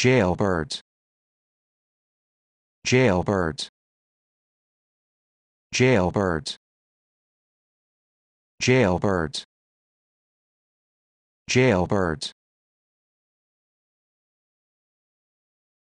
jailbirds jailbirds jailbirds jailbirds jailbirds